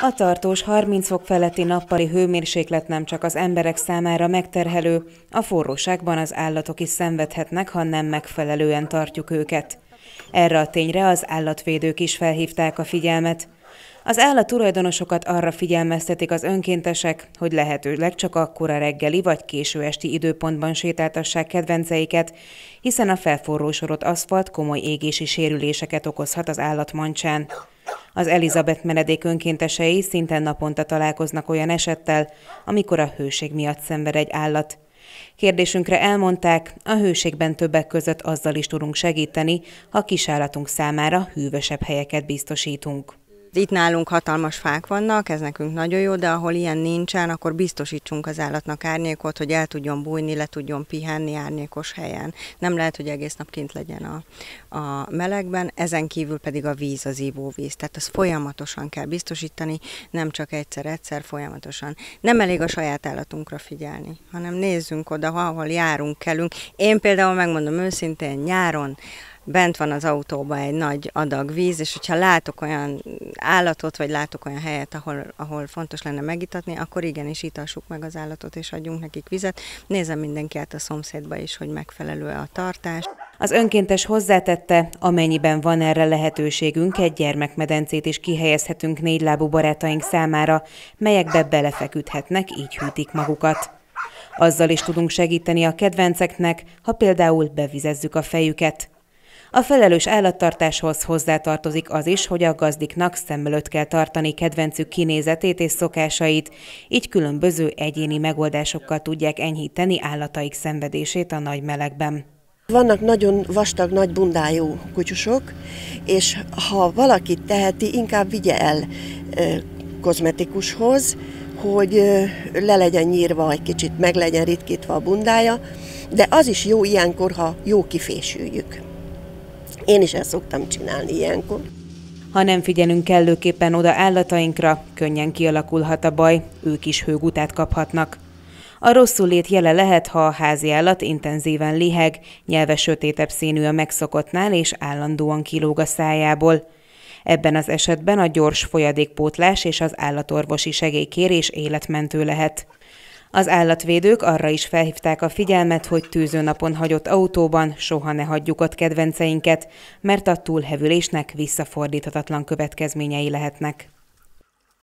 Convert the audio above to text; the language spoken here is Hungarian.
A tartós 30 fok feletti nappali hőmérséklet nem csak az emberek számára megterhelő, a forróságban az állatok is szenvedhetnek, ha nem megfelelően tartjuk őket. Erre a tényre az állatvédők is felhívták a figyelmet. Az állattulajdonosokat arra figyelmeztetik az önkéntesek, hogy lehetőleg csak akkora reggeli vagy késő esti időpontban sétáltassák kedvenceiket, hiszen a felforrósorott aszfalt komoly égési sérüléseket okozhat az állatmancsán. Az Elizabeth menedék önkéntesei szinten naponta találkoznak olyan esettel, amikor a hőség miatt szenved egy állat. Kérdésünkre elmondták, a hőségben többek között azzal is tudunk segíteni, ha kisállatunk számára hűvösebb helyeket biztosítunk. Itt nálunk hatalmas fák vannak, ez nekünk nagyon jó, de ahol ilyen nincsen, akkor biztosítsunk az állatnak árnyékot, hogy el tudjon bújni, le tudjon pihenni árnyékos helyen. Nem lehet, hogy egész nap kint legyen a, a melegben, ezen kívül pedig a víz, az ivóvíz. Tehát az folyamatosan kell biztosítani, nem csak egyszer-egyszer folyamatosan. Nem elég a saját állatunkra figyelni, hanem nézzünk oda, ahol járunk, kellünk. Én például megmondom őszintén, nyáron bent van az autóban egy nagy adag víz, és hogyha látok olyan állatot, vagy látok olyan helyet, ahol, ahol fontos lenne megitatni, akkor igenis itassuk meg az állatot, és adjunk nekik vizet. Nézem mindenki át a szomszédba is, hogy megfelelő-e a tartás. Az önkéntes hozzátette, amennyiben van erre lehetőségünk, egy gyermekmedencét is kihelyezhetünk négylábú barátaink számára, melyekbe belefeküdhetnek, így hűtik magukat. Azzal is tudunk segíteni a kedvenceknek, ha például bevizezzük a fejüket, a felelős állattartáshoz hozzátartozik az is, hogy a gazdiknak szem előtt kell tartani kedvencük kinézetét és szokásait, így különböző egyéni megoldásokkal tudják enyhíteni állataik szenvedését a nagy melegben. Vannak nagyon vastag, nagy bundájú kutyusok, és ha valaki teheti, inkább vigye el kozmetikushoz, hogy le legyen nyírva, egy kicsit meg legyen ritkítva a bundája, de az is jó ilyenkor, ha jó kifésüljük. Én is ezt szoktam csinálni ilyenkor. Ha nem figyelünk kellőképpen oda állatainkra, könnyen kialakulhat a baj, ők is hőgutát kaphatnak. A rosszul lét jele lehet, ha a állat intenzíven liheg, nyelve sötétebb színű a megszokottnál és állandóan kilóg a szájából. Ebben az esetben a gyors folyadékpótlás és az állatorvosi segélykérés életmentő lehet. Az állatvédők arra is felhívták a figyelmet, hogy tűzőnapon hagyott autóban soha ne hagyjuk ott kedvenceinket, mert a túlhevülésnek visszafordíthatatlan következményei lehetnek.